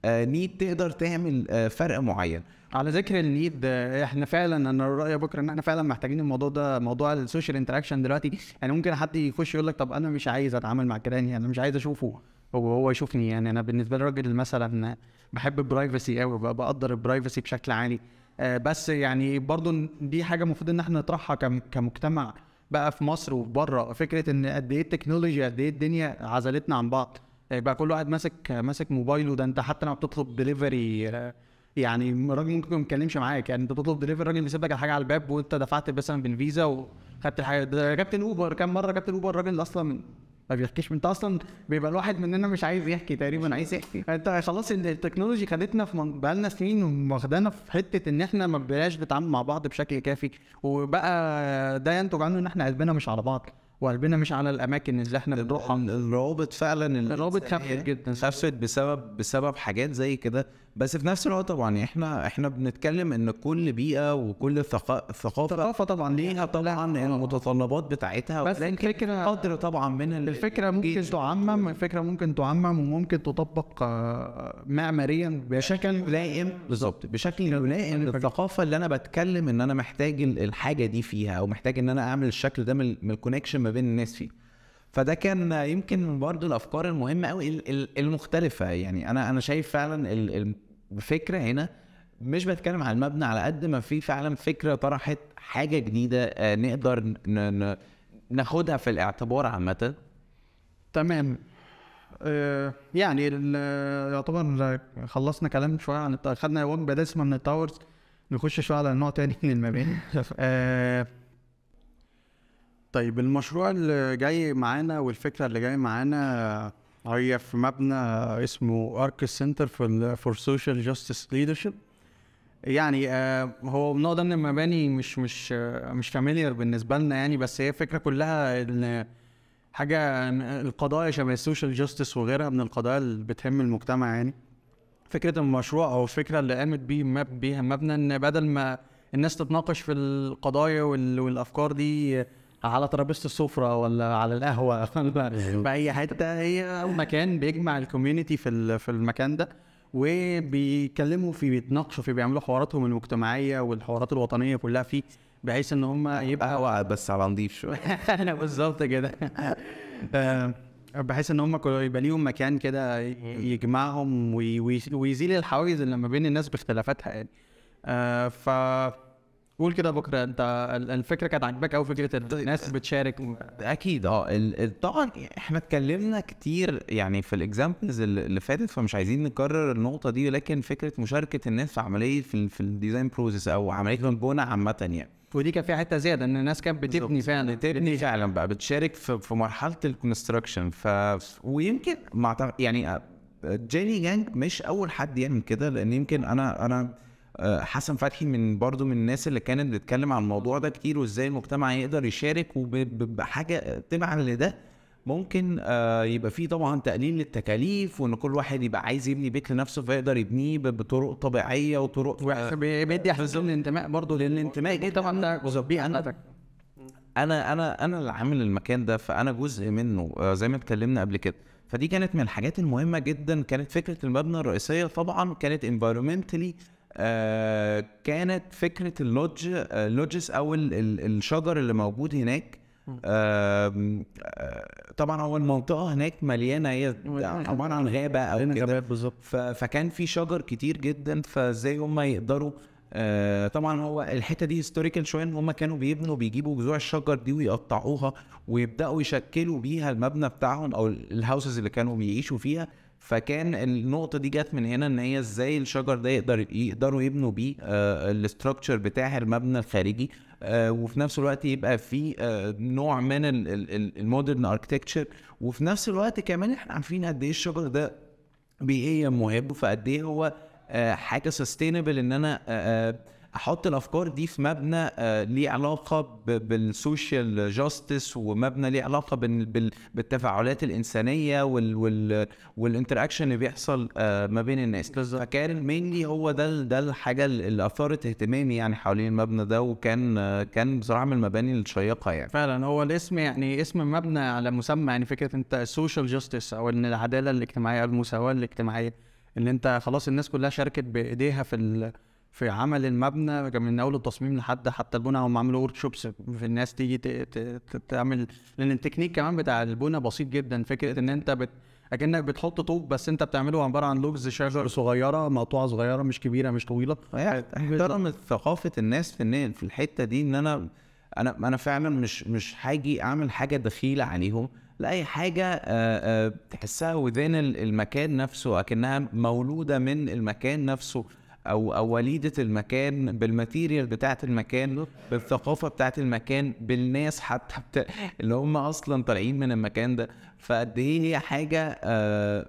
نيد آه، تقدر تعمل آه، فرق معين على ذكر النيد احنا فعلا انا رايي بكره ان احنا فعلا محتاجين الموضوع ده موضوع السوشيال انتراكشن دلوقتي يعني ممكن حد يخش يقول لك طب انا مش عايز اتعامل مع كراني يعني، انا مش عايز اشوفه وهو يشوفني يعني انا بالنسبه لي راجل مثلا بحب البرايفسي قوي بقدر البرايفسي بشكل عالي آه، بس يعني برضو دي حاجه المفروض ان احنا نطرحها كمجتمع بقى في مصر وبره فكره ان قد ايه التكنولوجيا قد ايه الدنيا عزلتنا عن بعض آه، بقى كل واحد ماسك ماسك موبايله ده انت حتى لما بتطلب دليفري آه، يعني الراجل ممكن ما يتكلمش معاك يعني انت بتطلب دليفري الراجل بيسيب لك الحاجه على الباب وانت دفعت مثلا بالفيزا وخدت الحاجه ده كابتن اوبر كم مره كابتن اوبر الراجل اصلا ما بيحكيش انت اصلا بيبقى الواحد مننا مش عايز يحكي تقريبا عايز يحكي انت خلاص التكنولوجي خدتنا في من... بقالنا سنين واخدانا في حته ان احنا ما بقيناش نتعامل مع بعض بشكل كافي وبقى ده ينتج عنه ان احنا قلبنا مش على بعض وقلبنا مش على الاماكن اللي احنا بنروحها الروابط فعلا الروابط خفت جدا خفت بسبب بسبب حاجات زي كده بس في نفس الوقت طبعا احنا احنا بنتكلم ان كل بيئه وكل ثقافه ثقافه طبعا ليها طبعا يعني آه. المتطلبات بتاعتها بس الفكره قدر طبعا من الفكره ممكن تعمم الفكره ممكن تعمم وممكن تطبق آه، معماريا بشكل ملائم بالظبط بشكل ملائم يعني للثقافه اللي انا بتكلم ان انا محتاج الحاجه دي فيها او محتاج ان انا اعمل الشكل ده من الكونكشن ما بين الناس فيه فده كان يمكن برضو الافكار المهمه قوي المختلفه يعني انا انا شايف فعلا فكره هنا مش بتكلم عن المبنى على قد ما في فعلا فكره طرحت حاجه جديده آه، نقدر ناخدها في الاعتبار عامه تمام آه، يعني يعتبر خلصنا كلام شويه عن خدنا وان بدسمه من التاورز نخش شويه على نوع تاني من المباني <laughs> آه، طيب المشروع اللي جاي معانا والفكره اللي جاي معانا هي في مبنى اسمه ارك سنتر فور فور سوشيال جاستس ليدرشيب يعني آه، هو النوع ده من المباني مش مش مش فاميليار بالنسبه لنا يعني بس هي الفكره كلها ان حاجه القضايا شبه السوشيال جاستس وغيرها من القضايا اللي بتهم المجتمع يعني فكره المشروع او الفكره اللي قامت بيه بيها المبنى ان بدل ما الناس تتناقش في القضايا والافكار دي على ترابيزه السفره ولا على القهوه <laughs> ولا أيوه. في اي حته هي مكان بيجمع الكوميونتي في في المكان ده وبيتكلموا فيه بيتناقشوا فيه بيعملوا حواراتهم المجتمعيه والحوارات الوطنيه كلها فيه بحيث ان هم يبقى قهوه بس على نضيف شويه <laughs> انا بالظبط كده آه، بحيث ان هم يبقى ليهم مكان كده يجمعهم ويزيل الحواجز اللي ما بين الناس باختلافاتها يعني آه، ف قول كده بكره انت الفكره كانت عاجباك قوي فكره طيب، الناس آه، بتشارك اكيد اه طبعا احنا اتكلمنا كتير يعني في الاكزامبلز اللي فاتت فمش عايزين نكرر النقطه دي ولكن فكره مشاركه الناس في عمليه في, في الديزاين بروسيس او عمليه البناء عامه يعني ودي كان فيها حته زياده ان الناس كانت بتبني فعلا بتبني فعلا بقى بتشارك في, في مرحله الكونستراكشن ف ويمكن مع يعني آه، جيني جانج مش اول حد يعمل يعني كده لان يمكن انا انا آه، حسن فتحي من برضو من الناس اللي كانت بتتكلم عن الموضوع ده كتير وازاي المجتمع يقدر يشارك وبحاجه تبعا لده ممكن آه، يبقى فيه طبعا تقليل للتكاليف وان كل واحد يبقى عايز يبني بيت لنفسه فيقدر يبنيه بطرق طبيعيه وطرق آه، بيدي احساس الانتماء برضه للانتماء ايه طبعا انا انا انا انا اللي عامل المكان ده فانا جزء منه زي ما اتكلمنا قبل كده فدي كانت من الحاجات المهمه جدا كانت فكره المبنى الرئيسيه طبعا كانت انفايرمنتلي آه، كانت فكره اللودج آه، اللودجز او الشجر اللي موجود هناك آه، طبعا هو المنطقه هناك مليانه هي عباره عن غابه او غابات بالظبط فكان في شجر كتير جدا فازاي هم يقدروا آه طبعا هو الحته دي هيستوريكال شويه ان هم كانوا بيبنوا بيجيبوا جذوع الشجر دي ويقطعوها ويبداوا يشكلوا بيها المبنى بتاعهم او الهاوسز اللي كانوا بيعيشوا فيها فكان النقطة دي جت من هنا ان هي ازاي الشجر ده يقدر يقدروا يبنوا بيه آه، الاستراكشر بتاع المبنى الخارجي آه، وفي نفس الوقت يبقى في آه، نوع من المودرن اركتكتشر وفي نفس الوقت كمان احنا عارفين قد ايه الشجر ده بيئيا إيه، مهم فقد ايه هو حاجة سستينبل ان انا احط الافكار دي في مبنى آه، ليه علاقه بالسوشيال جاستس ومبنى ليه علاقه بالتفاعلات الانسانيه وال وال والانتراكشن اللي بيحصل آه، ما بين الناس بالظبط فكان مينلي هو ده ده الحاجه اللي اثارت اهتمامي يعني حوالين المبنى ده وكان آه، كان بصراحه من المباني الشيقه يعني فعلا هو الاسم يعني اسم المبنى على مسمى يعني فكره انت السوشيال جاستس او ان العداله الاجتماعيه او المساواه الاجتماعيه ان انت خلاص الناس كلها شاركت بايديها في في عمل المبنى من اول التصميم لحد حتى البناء هم عملوا ورك شوبس في الناس تيجي تعمل لان التكنيك كمان بتاع البناء بسيط جدا فكره ان انت بت... اكنك بتحط طوب بس انت بتعمله عباره عن لوجز شجر صغيره مقطوعه صغيره مش كبيره مش طويله احترم ثقافه الناس في النيل في الحته دي ان انا انا انا فعلا مش مش هاجي اعمل حاجه دخيله عليهم لاي حاجه تحسها وذين المكان نفسه اكنها مولوده من المكان نفسه او او وليده المكان بالماتيريال بتاعه المكان بالثقافه بتاعه المكان بالناس حتى بتا... اللي هم اصلا طالعين من المكان ده فقد ايه هي حاجه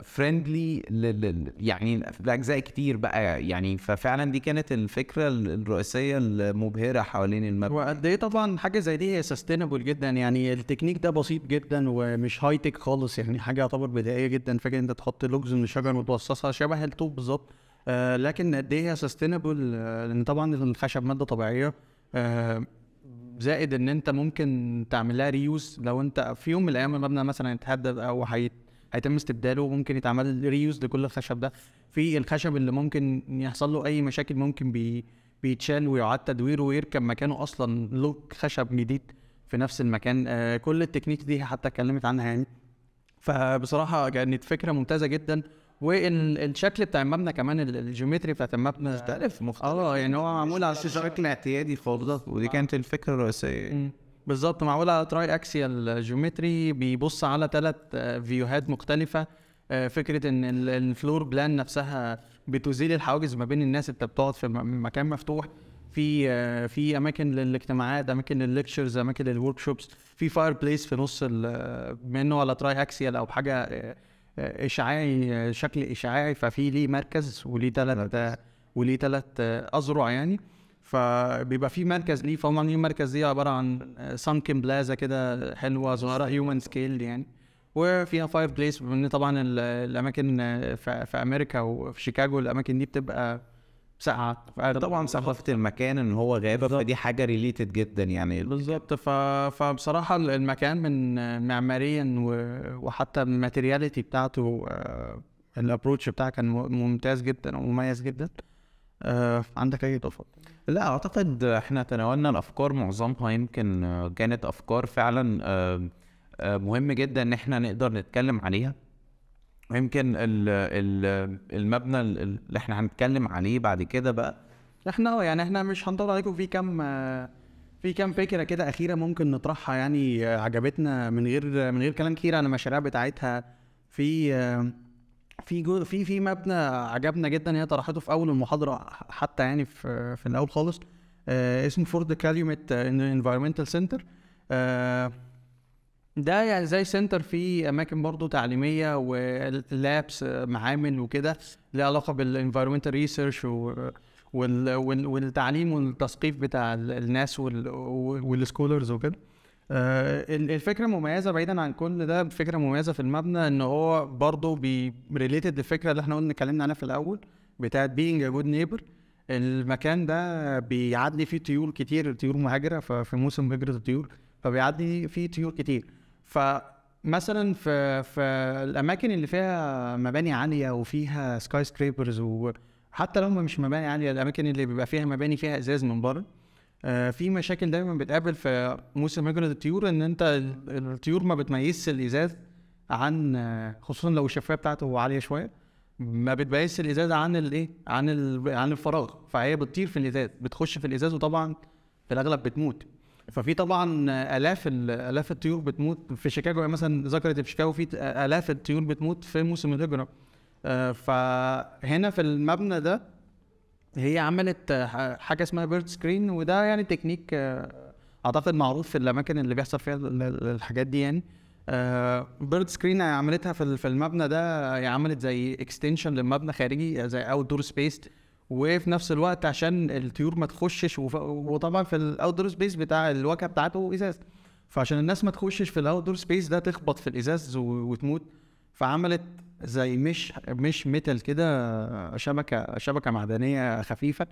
فريندلي آه، لل... يعني لاجزاء كتير بقى يعني ففعلا دي كانت الفكره الرئيسيه المبهره حوالين المبنى وقد ايه طبعا حاجه زي دي هي سستينبل جدا يعني التكنيك ده بسيط جدا ومش هاي تك خالص يعني حاجه يعتبر بدائيه جدا فاكر انت تحط لوجز من الشجر وتوصصها شبه الطوب بالظبط آه لكن قد ايه هي سستينبل آه، لان طبعا الخشب ماده طبيعيه آه زائد ان انت ممكن تعملها ريوز لو انت في يوم من الايام المبنى مثلا يتهدد او حيت هيتم استبداله ممكن يتعمل ريوز لكل الخشب ده في الخشب اللي ممكن يحصل له اي مشاكل ممكن بي بيتشال ويعاد تدويره ويركب مكانه اصلا لوك خشب جديد في نفس المكان آه كل التكنيك دي حتى اتكلمت عنها يعني فبصراحه كانت فكره ممتازه جدا والشكل بتاع المبنى كمان الجيومتري بتاعت المبنى آه. مختلف مختلف اه يعني هو معمول على شكل اعتيادي خالص ودي كانت الفكره الرئيسيه بالظبط معمول على تراي اكسيال جيومتري بيبص على ثلاث آه، فيوهات مختلفه آه، فكره ان الفلور بلان نفسها بتزيل الحواجز ما بين الناس انت بتقعد في مكان مفتوح في في اماكن للاجتماعات اماكن للليكتشرز اماكن للورك شوبس في فاير بليس في نص منه على تراي اكسيال او حاجه اشعاعي شكل اشعاعي ففي ليه مركز وليه ثلاث وليه ثلاث اذرع يعني فبيبقى في مركز ليه فهم عاملين مركز دي عباره عن سانكن بلازا كده حلوه صغيره هيومن سكيل يعني وفيها فاير بليس طبعا الاماكن في امريكا وفي شيكاغو الاماكن دي بتبقى ساعات طبعا ثقافة المكان ان هو غابة بالزبط. فدي حاجة ريليتد جدا يعني بالظبط ف... فبصراحة المكان من معماريا و... وحتى الماتيرياليتي بتاعته آه، الابروتش بتاعه كان ممتاز جدا ومميز جدا آه، عندك اي اضافه لا اعتقد احنا تناولنا الافكار معظمها يمكن كانت افكار فعلا آه، آه، مهم جدا ان احنا نقدر نتكلم عليها يمكن المبنى اللي احنا هنتكلم عليه بعد كده بقى احنا آه، يعني احنا مش هنطول عليكم في كام آه، في كام فكره كده اخيره ممكن نطرحها يعني آه، عجبتنا من غير من غير كلام كتير عن المشاريع بتاعتها في في في في مبنى عجبنا جدا هي طرحته في اول المحاضره حتى يعني في في الاول خالص اسمه فورد كاليومت انفيرمنتال سنتر ده يعني زي سنتر فيه اماكن برضه تعليميه ولابس آه، معامل وكده ليها علاقه بالانفايرمنتال ريسيرش والتعليم والتثقيف بتاع الناس والسكولرز وكده آه، الفكره مميزه بعيدا عن كل ده فكره مميزه في المبنى ان هو برضه ريليتد للفكره اللي احنا قلنا اتكلمنا عنها في الاول بتاعت بينج ا جود نيبر المكان ده بيعدي فيه طيور كتير طيور مهاجره ففي موسم هجره الطيور فبيعدي فيه طيور كتير فمثلا في في الاماكن اللي فيها مباني عاليه وفيها سكاي سكريبرز وحتى لو مش مباني عاليه الاماكن اللي بيبقى فيها مباني فيها ازاز من بره آه، في مشاكل دايما بتقابل في موسم هجرة الطيور ان انت الطيور ما بتميزش الازاز عن آه، خصوصا لو الشفافيه بتاعته عاليه شويه ما بتميزش الازاز عن الايه عن عن الفراغ فهي بتطير في الازاز بتخش في الازاز وطبعا في الاغلب بتموت ففي طبعا الاف الاف الطيور بتموت في شيكاغو يعني مثلا ذكرت في شيكاغو في الاف الطيور بتموت في موسم الهجره آه، فهنا في المبنى ده هي عملت حاجه اسمها بيرد سكرين وده يعني تكنيك اعتقد معروف في الاماكن اللي بيحصل فيها الحاجات دي يعني بيرد سكرين عملتها في المبنى ده عملت زي اكستنشن للمبنى خارجي زي اوت دور سبيس وفي نفس الوقت عشان الطيور ما تخشش وف... وطبعا في الاوتدور سبيس بتاع الواجهه بتاعته ازاز فعشان الناس ما تخشش في الاوتدور سبيس ده تخبط في الازاز و... وتموت فعملت زي مش مش ميتال كده شبكه شبكه معدنيه خفيفه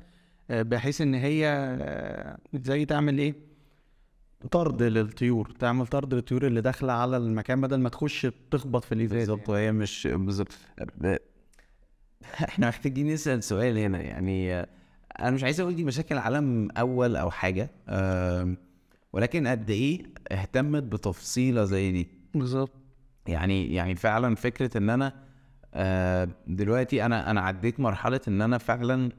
بحيث ان هي زي تعمل ايه طرد للطيور تعمل طرد للطيور اللي داخله على المكان بدل ما تخش تخبط في الازاز بالظبط هي مش بالظبط احنا محتاجين نسال سؤال هنا يعني انا مش عايز اقول دي مشاكل عالم اول او حاجه ولكن قد ايه اهتمت بتفصيله زي دي بالظبط يعني يعني فعلا فكره ان انا آه، دلوقتي انا انا عديت مرحله ان انا فعلا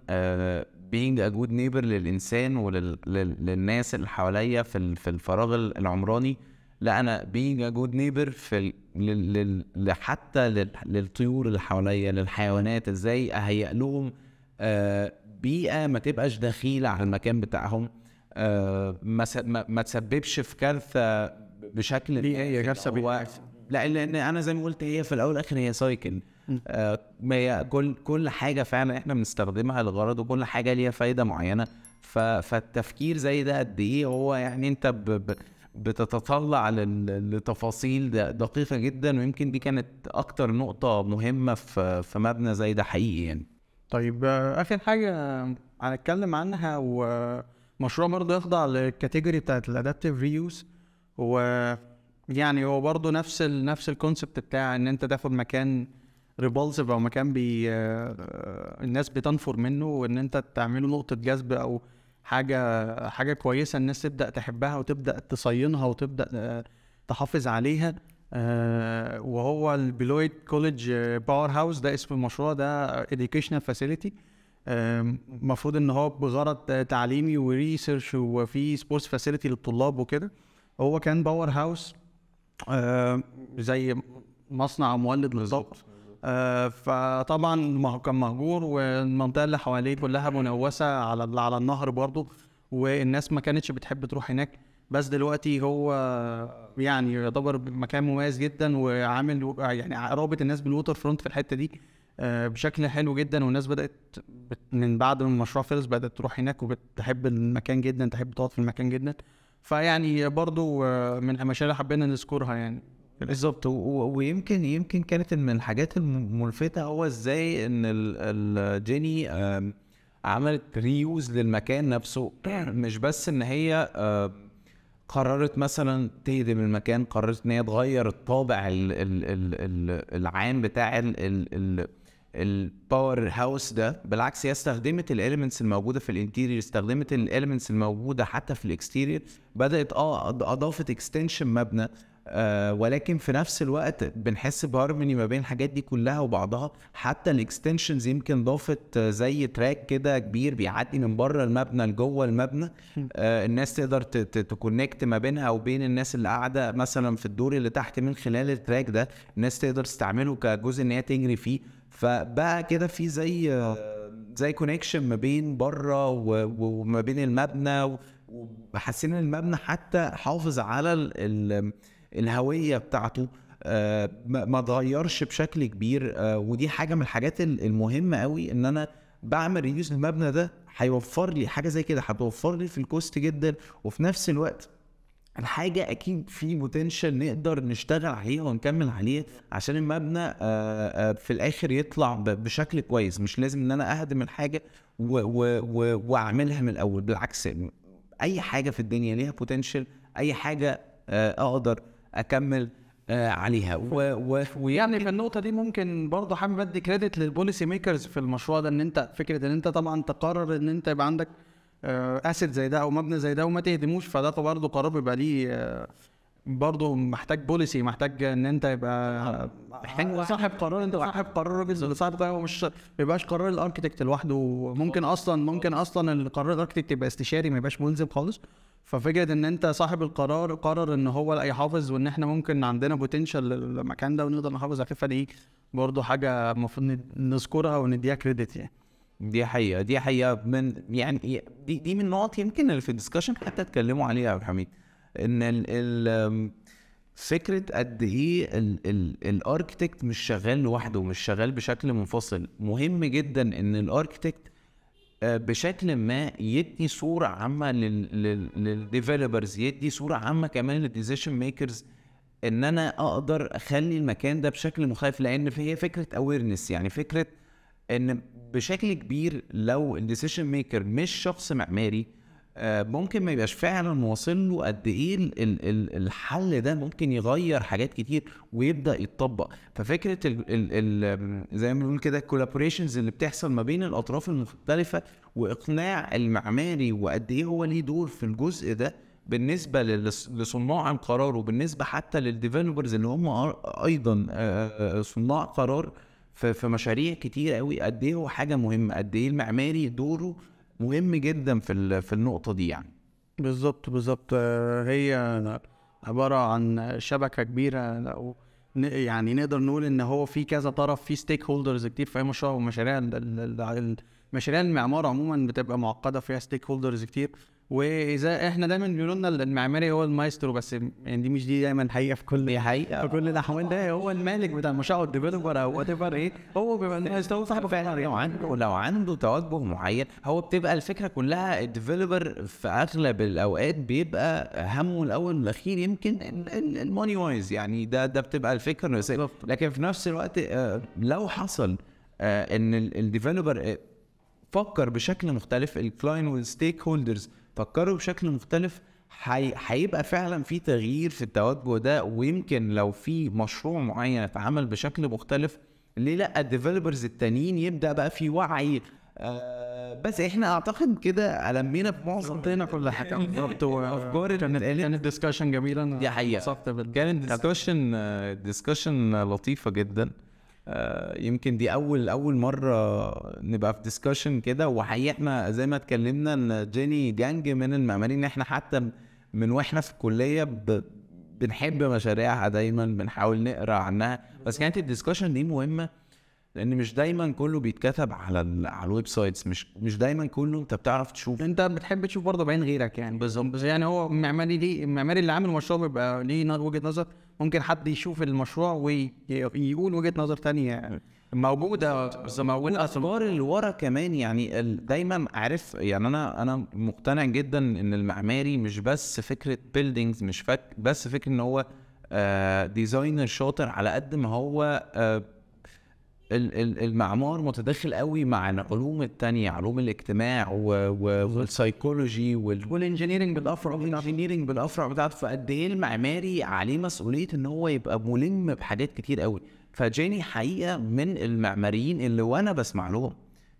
بينج ا جود نيبر للانسان وللناس اللي حواليا في الفراغ العمراني لا انا بينج جود نيبر في ال... حتى لل... للطيور اللي حواليا للحيوانات ازاي اهيئ لهم آه بيئه ما تبقاش دخيله على المكان بتاعهم آه ما, س... ما... تسببش في كارثه بشكل ليه هي كارثه هو... لا لان انا زي ما قلت هي في الاول والاخر هي سايكل آه هي كل كل حاجه فعلا احنا بنستخدمها لغرض وكل حاجه ليها فايده معينه ف... فالتفكير زي ده قد ايه هو يعني انت ب... ب... بتتطلع لتفاصيل دقيقة جدا ويمكن دي كانت أكتر نقطة مهمة في في مبنى زي ده حقيقي يعني. طيب آخر حاجة هنتكلم عنها ومشروع برضه يخضع للكاتيجوري بتاعت الأدابتيف ريوز و يعني هو برضه نفس الـ نفس الكونسبت بتاع إن أنت تاخد مكان ريبولسيف أو مكان بي آه، الناس بتنفر منه وإن أنت تعمله نقطة جذب أو حاجه حاجه كويسه الناس تبدا تحبها وتبدا تصينها وتبدا آه، تحافظ عليها آه، وهو البلويد كوليدج آه، باور هاوس ده اسم المشروع ده اديوكيشنال فاسيلتي المفروض ان هو بغرض تعليمي وريسيرش وفي سبورتس فاسيلتي للطلاب وكده هو كان باور هاوس زي مصنع مولد بالظبط آه، فطبعا كان مهجور والمنطقه اللي حواليه كلها منوسه على على النهر برضه والناس ما كانتش بتحب تروح هناك بس دلوقتي هو يعني يعتبر مكان مميز جدا وعامل يعني رابط الناس بالووتر فرونت في الحته دي آه، بشكل حلو جدا والناس بدات من بعد من مشروع خلص بدات تروح هناك وبتحب المكان جدا تحب تقعد في المكان جدا فيعني برضو آه، من المشاريع اللي حبينا نذكرها يعني بالظبط ويمكن يمكن كانت من الحاجات الملفتة هو ازاي ان الجيني عملت ريوز للمكان نفسه <clears throat> مش بس ان هي قررت مثلا تهدم المكان قررت ان هي تغير الطابع العام بتاع الباور هاوس ده بالعكس هي استخدمت الاليمنتس الموجوده في الانتيرير استخدمت الاليمنتس الموجوده حتى في الاكستيرير بدات اه اضافت اكستنشن مبنى آه ولكن في نفس الوقت بنحس بهارموني ما بين الحاجات دي كلها وبعضها حتى الاكستنشنز يمكن ضافت زي تراك كده كبير بيعدي من بره المبنى لجوه المبنى آه الناس تقدر تكونكت ما بينها وبين الناس اللي قاعده مثلا في الدور اللي تحت من خلال التراك ده الناس تقدر تستعمله كجزء ان هي تجري فيه فبقى كده في زي آه، زي كونكشن ما بين بره وما بين المبنى وحاسين ان المبنى حتى حافظ على ال الهويه بتاعته آه، ما اتغيرش بشكل كبير آه، ودي حاجه من الحاجات المهمه قوي ان انا بعمل ريديوس المبنى ده هيوفر لي حاجه زي كده هتوفر لي في الكوست جدا وفي نفس الوقت الحاجه اكيد في بوتنشال نقدر نشتغل عليها ونكمل عليها عشان المبنى آه، في الاخر يطلع بشكل كويس مش لازم ان انا اهدم الحاجه واعملها من الاول بالعكس اي حاجه في الدنيا ليها بوتنشال اي حاجه اقدر اكمل آه، عليها و... ويعني في النقطه دي ممكن برضه حابب ادي كريدت للبوليسي ميكرز في المشروع ده ان انت فكره ان انت طبعا تقرر ان انت يبقى عندك اسيت آه، زي ده او مبنى زي ده وما تهدموش فده برضه قرار بيبقى ليه آه، برضه محتاج بوليسي محتاج ان انت يبقى صاحب قرار انت صاحب قرار راجل صاحب قرار مش ما يبقاش قرار الاركتكت لوحده ممكن اصلا ممكن اصلا القرار الاركتكت يبقى استشاري ما يبقاش ملزم خالص ففكره ان انت صاحب القرار قرر ان هو لا يحافظ وان احنا ممكن عندنا بوتنشال للمكان ده ونقدر نحافظ عليه فدي برضه حاجه المفروض نذكرها ونديها كريدت يعني دي حقيقه دي حقيقه من يعني دي دي من النقط يمكن اللي في الدسكشن حتى اتكلموا عليها يا عبد الحميد ان ال ال فكره قد ايه الاركتكت مش شغال لوحده مش شغال بشكل منفصل مهم جدا ان الاركتكت بشكل ما يدي صوره عامه للديفلوبرز يدي صوره عامه كمان للديزيشن ميكرز ان انا اقدر اخلي المكان ده بشكل مخيف لان هي فكره اويرنس يعني فكره ان بشكل كبير لو الديسيشن ميكر مش شخص معماري آه، ممكن ما يبقاش فعلا واصل له قد ايه الحل ده ممكن يغير حاجات كتير ويبدا يتطبق ففكره الـ الـ زي ما بنقول كده الكولابوريشنز اللي بتحصل ما بين الاطراف المختلفه واقناع المعماري وقد ايه هو ليه دور في الجزء ده بالنسبه لصناع القرار وبالنسبه حتى للديفلوبرز اللي هم ايضا آه، آه، صناع قرار في مشاريع كتير قوي قد ايه هو حاجه مهمه قد ايه المعماري دوره مهم جدا في في النقطه دي يعني بالظبط بالظبط هي عباره عن شبكه كبيره لو يعني نقدر نقول ان هو في كذا طرف في ستيك هولدرز كتير في مشروع ومشاريع مشاريع المعمار عموما بتبقى معقده فيها ستيك هولدرز كتير واذا احنا دايما بيقولوا لنا المعماري هو المايسترو بس يعني دي مش دي دايما حقيقه في كل دي حقيقه في كل الاحوال ده هو المالك بتاع المشروع والديفلوبر او وات ايفر ايه هو بيبقى المايسترو صاحب فعلا لو عنده لو عنده توجه معين هو بتبقى الفكره كلها الديفلوبر في اغلب الاوقات بيبقى همه الاول والاخير يمكن الموني وايز يعني ده ده بتبقى الفكره لكن في نفس الوقت آه، لو حصل آه، ان الديفلوبر آه، فكر بشكل مختلف الكلاين والستيك هولدرز فكروا بشكل مختلف هيبقى فعلا في تغيير في التوجه ده ويمكن لو في مشروع معين اتعمل بشكل مختلف ليه لا الديفلوبرز التانيين يبدا بقى في وعي آه بس احنا اعتقد كده المينا بمعظم طينا كل حاجه <laughs> بالظبط وافكار <laughs> كانت كانت ديسكشن جميله دي حقيقه كانت ديسكشن ديسكشن آه، لطيفه جدا آه، يمكن دي اول اول مره نبقى في ديسكشن كده وحقيقه احنا زي ما اتكلمنا ان جيني جانج من المعماريين احنا حتى من واحنا في الكليه ب... بنحب مشاريعها دايما بنحاول نقرا عنها بس كانت الديسكشن دي مهمه لان مش دايما كله بيتكتب على الـ على الويب سايتس مش مش دايما كله انت بتعرف تشوف انت بتحب تشوف برضه بعين غيرك يعني بالظبط بس يعني هو معماري ليه المعماري اللي عامل المشروع بيبقى ليه وجهه نظر ممكن حد يشوف المشروع ويقول وجهه نظر ثانيه يعني موجوده بس موجوده الافكار اللي ورا كمان يعني دايما عارف يعني انا انا مقتنع جدا ان المعماري مش بس فكره بيلدينجز مش فك بس فكره ان هو آه ديزاينر شاطر على قد ما هو آه المعمار متداخل قوي مع العلوم التانية علوم الاجتماع والسايكولوجي والانجينيرنج بالافرع والانجينيرنج بالافرع بتاعته فقد ايه المعماري عليه مسؤوليه ان هو يبقى ملم بحاجات كتير قوي فجاني حقيقه من المعماريين اللي وانا بسمع لهم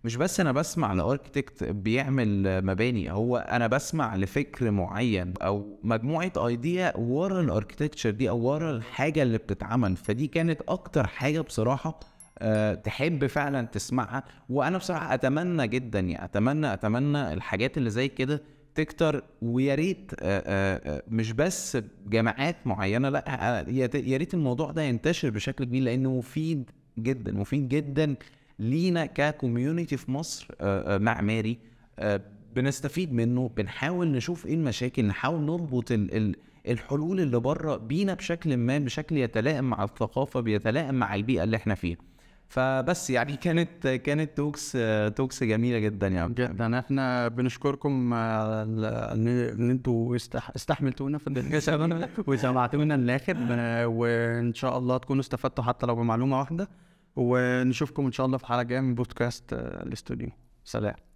مش بس انا بسمع لاركتكت بيعمل مباني هو انا بسمع لفكر معين او مجموعه ايديا ورا الاركتكتشر دي او ورا الحاجه اللي بتتعمل فدي كانت اكتر حاجه بصراحه آه، تحب فعلا تسمعها وانا بصراحه اتمنى جدا يعني اتمنى اتمنى الحاجات اللي زي كده تكتر ويا ريت آه، آه، مش بس جامعات معينه لا يا ريت الموضوع ده ينتشر بشكل كبير لانه مفيد جدا مفيد جدا لينا ككوميونتي في مصر معماري بنستفيد منه بنحاول نشوف ايه المشاكل نحاول نربط الحلول اللي بره بينا بشكل ما بشكل يتلائم مع الثقافه بيتلائم مع البيئه اللي احنا فيها فبس يعني كانت كانت توكس توكس جميله جدا يعني جدا احنا بنشكركم آه، ان انتوا استحملتونا في الدنيا <laughs> وسمعتونا للاخر وان شاء الله تكونوا استفدتوا حتى لو بمعلومه واحده ونشوفكم ان شاء الله في حلقه جايه من بودكاست آه، الاستوديو سلام